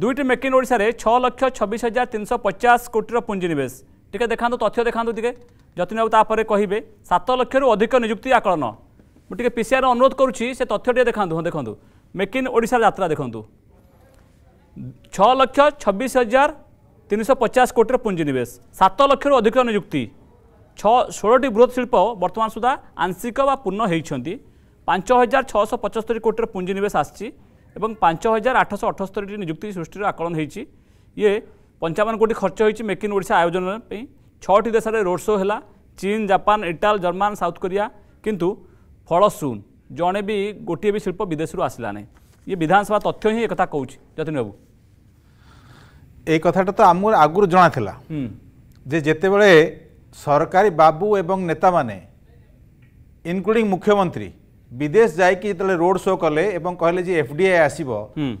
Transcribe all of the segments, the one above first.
दुईट making ओडार छक्ष छब्स हजार तीन शह पचास कोटीर पुंजनिवेश टे देखा तथ्य देखा टे जतिन बाबू कहे सात लक्षर अधिक निजुक्ति आकलन मुझे पीसीआर अनुरोध करुच्ची से तथ्य टे देखा हाँ देखु मेकिन ओडार जरा देखु छक्ष छबिश हजार तीन सौ पचास कोटीर पुंजनिवेश सात लक्षर अधिक निजुक्ति ষোলটি বৃহৎ শিল্প বর্তমান সুদ্ধা আংশিক বা পূর্ণ হয়েছেন পাঁচ হাজার ছশো पचस्तरी কোটির पुंजनिवेश আসছে এবং পাঁচ হাজার আঠশো অঠস্তরিটি নিযুক্তি সৃষ্টির আকলন হয়েছে ইয়ে পঞ্চাবন কোটি খরচ হয়েছে মেক ইন ওড়শা আয়োজন ছটি দেশের রোড শো হল চীন জাপান ইটাল জর্মান সাউথ কোরিয়া কিন্তু ফল শূন্য জনে বি গোটিয়ে বি শিল্প বিদেশর আসলা না ইয়ে বিধানসভা তথ্য হি একথা কৌছি যতীন বাবু এই কথাটা তো আমার আগুর জনা লা যে যেতবে সরকারি বাবু এবং নেতা মানে ইনক্লুডিং মুখ্যমন্ত্রী বিদেশ যাইকি যেতলে রোড শো কলে এবং কহিলে যে এফডিআই আসিব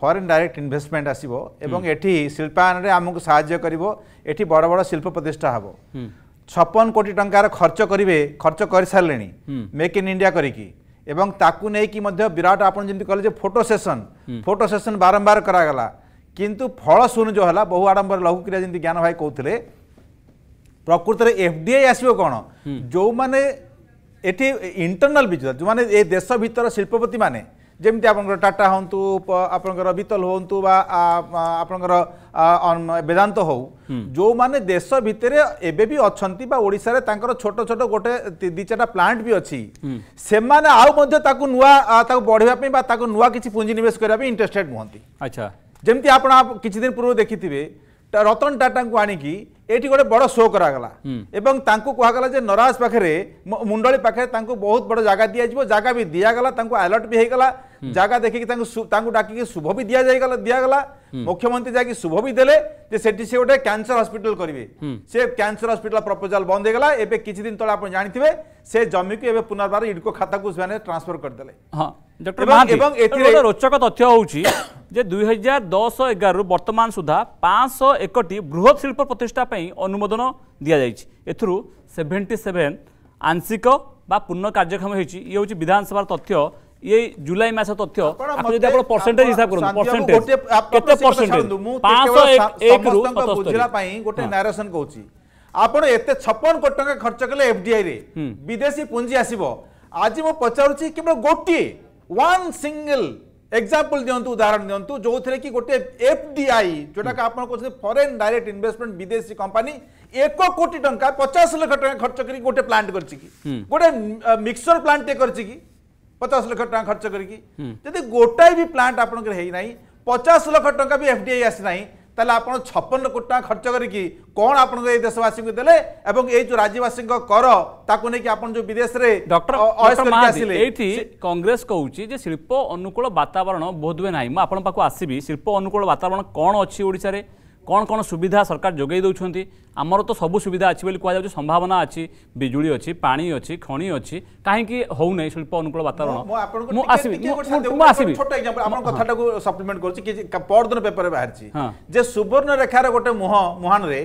ফরেন ডাইরেক্ট ইনভেস্টমেন্ট আসিব এবং এটি শিল্পায়নের আমাকে সাহায্য করিব এটি বড় বড় শিল্প প্রতিষ্ঠা হব ছপন কোটি টঙ্কার খরচ করিবে খরচ করে সারে মেক ইন ইন্ডিয়া করিকি এবং তাকু নেইকি মধ্য বিরাট আপন যেমতি কলে যে ফটো সেশন ফটো সেশন বারম্বার করাগলা কিন্তু ফল শুন যে হলা বহু আড়ম্বর লঘু ক্রিয়া যেমতি জ্ঞান ভাই কৌলে প্রকৃতরে এফডিআই আসিব কোণ যে এটি ইন্টরনাল বিজনেস যে মানে এ দেশ ভিতর শিল্পপতি মানে যেমি আপনার টাটা হতু আপনার বিতল হতু বা আপনার বেদান্ত হোক যে দেশ ভিতরে এবেবি অনেক বা ওড়শার তাঁর ছোট ছোট গোটে দুই চারটা প্লান্ট বি অছি আউ মধ্যে তাকে নূয়া তাকে বড়া বা তাকে নূয়া কিছু পুঁজি নিবেশ করা ইন্টারেস্টেড নুহতি আচ্ছা যেমি আপনার কিছুদিন পূর্ব দেখিবে रतन टाटा को आणिकी ଏଠି ଗୋଟେ ବଡ଼ ଶୋ କରାଗଲା ଏବଂ ତାଙ୍କୁ କୁହାଗଲା ଯେ ନରାଜ ପାଖରେ ମୁଣ୍ଡଳୀ ପାଖରେ ତାଙ୍କୁ ବହୁତ ବଡ଼ ଜାଗା ଦିଆଯିବ ଜାଗା ବି ଦିଆଗଲା ତାଙ୍କୁ ଆଲର୍ଟ ବି ହେଇଗଲା ଜାଗା ଦେଖିକି ତାଙ୍କୁ ତାଙ୍କୁ ଡାକିକି ଶୁଭ ବି ଦିଆଯାଇଗଲା ଦିଆଗଲା ମୁଖ୍ୟମନ୍ତ୍ରୀ ଯାଇକି ଶୁଭ ବି ଦେଲେ ଯେ ସେଠି ସେ ଗୋଟେ କ୍ୟାନ୍ସର ହସ୍ପିଟାଲ କରିବେ ସେ କ୍ୟାନ୍ସର ହସ୍ପିଟାଲ ପ୍ରପୋଜାଲ ବନ୍ଦ ହେଇଗଲା ଏବେ କିଛି ଦିନ ତଳେ ଆପଣ ଜାଣିଥିବେ ସେ ଜମିକୁ ଏବେ ପୁନର୍ବାର ଇଡକୋ ଖାତାକୁ ସେମାନେ ଟ୍ରାନ୍ସଫର କରିଦେଲେ ଏବଂ ଏଥିରେ ରୋଚକ ତଥ୍ୟ ହେଉଛି ଯେ ଦୁଇ ହଜାର ଦଶ ଏଗାରରୁ ବର୍ତ୍ତମାନ ସୁଦ୍ଧା ପାଞ୍ଚଶହ ଏକଟି ବୃହତ୍ ଶିଳ୍ପ ପ୍ରତିଷ୍ଠା ପାଇଁ ଅନୁମୋଦନ ଦିଆଯାଇଛି ଏଥିରୁ ସେଭେଣ୍ଟି ସେଭେନ୍ ଆଂଶିକ ବା ପୂର୍ଣ୍ଣ କାର୍ଯ୍ୟକ୍ଷମ ହୋଇଛି ଇଏ ହେଉଛି ବିଧାନସଭାର ତଥ୍ୟ ଇଏ ଜୁଲାଇ ମାସ ତଥ୍ୟ ଯଦି ଆପଣ ପରସେଣ୍ଟେଜ୍ ହିସାବ କରନ୍ତୁ କେତେ ପରସେଣ୍ଟେଜ୍ ଆପଣ ଏତେ ଛପନ କୋଟି ଟଙ୍କା ଖର୍ଚ୍ଚ କଲେ ଏଫ୍ଡିଆଇରେ ବିଦେଶୀ ପୁଞ୍ଜି ଆସିବ ଆଜି ମୁଁ ପଚାରୁଛି କେବଳ ଗୋଟିଏ ୱାନ୍ ସିଙ୍ଗଲ ଏକ୍ଜାମ୍ପଲ୍ ଦିଅନ୍ତୁ ଉଦାହରଣ ଦିଅନ୍ତୁ ଯେଉଁଥିରେ କି ଗୋଟେ ଏଫ୍ ଡି ଆଇ ଯେଉଁଟାକି ଆପଣ କହୁଛନ୍ତି ଫରେନ୍ ଡାଇରେକ୍ଟ ଇନଭେଷ୍ଟମେଣ୍ଟ ବିଦେଶୀ କମ୍ପାନୀ ଏକ କୋଟି ଟଙ୍କା ପଚାଶ ଲକ୍ଷ ଟଙ୍କା ଖର୍ଚ୍ଚ କରିକି ଗୋଟେ ପ୍ଲାଣ୍ଟ କରିଛି କି ଗୋଟେ ମିକ୍ସଚର ପ୍ଲାଣ୍ଟଟେ କରିଛି କି ପଚାଶ ଲକ୍ଷ ଟଙ୍କା ଖର୍ଚ୍ଚ କରିକି ଯଦି ଗୋଟାଏ ବି ପ୍ଲାଣ୍ଟ ଆପଣଙ୍କର ହେଇନାହିଁ ପଚାଶ ଲକ୍ଷ ଟଙ୍କା ବି ଏଫ୍ ଡି ଆଇ ଆସିନାହିଁ ତାହେଲେ ଆପଣ ଛପନ କୋଟି ଟଙ୍କା ଖର୍ଚ୍ଚ କରିକି କ'ଣ ଆପଣଙ୍କ ଏଇ ଦେଶବାସୀଙ୍କୁ ଦେଲେ ଏବଂ ଏଇ ଯୋଉ ରାଜ୍ୟବାସୀଙ୍କ କର ତାକୁ ନେଇକି ଆପଣ ଯୋଉ ବିଦେଶରେ ଆସିଲେ ଏଇଠି କଂଗ୍ରେସ କହୁଛି ଯେ ଶିଳ୍ପ ଅନୁକୂଳ ବାତାବରଣ ବୋଧହୁଏ ନାହିଁ ମୁଁ ଆପଣଙ୍କ ପାଖକୁ ଆସିବି ଶିଳ୍ପ ଅନୁକୂଳ ବାତାବରଣ କ'ଣ ଅଛି ଓଡ଼ିଶାରେ কোণ কোণ সুবিধা সরকার যোগাই দেছেন আমার তো সবু সুবিধা আছে বলে কুযাচ্ছে সম্ভাবনা আছে বিজুড়ি অছি পা অছি খনি অছি কী হোক না শিল্প অনুকূল বাতাবরণ মু আসবি মু আসবি ছোট এক্সাম্পল আমার কথাটা সপ্লিমেন্ট করছি কিছু পরদিন পেপারে বাহারছি যে সুবর্ণ রেখার গোটে মুহ মুহানরে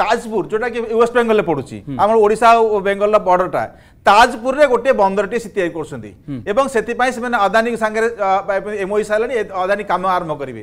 তাজপুর যেটা কি ওয়েস্ট বেঙ্গলে পড়ুছি আমার ওড়িশা ও বেঙ্গলর বর্ডরটা তাজপুরে গোটিয়ে বন্দরটি সে তৈরি করছেন এবং সেপাই সে আদানী সাংরে এমওই সারে আদানী কাম আরম্ভ করবে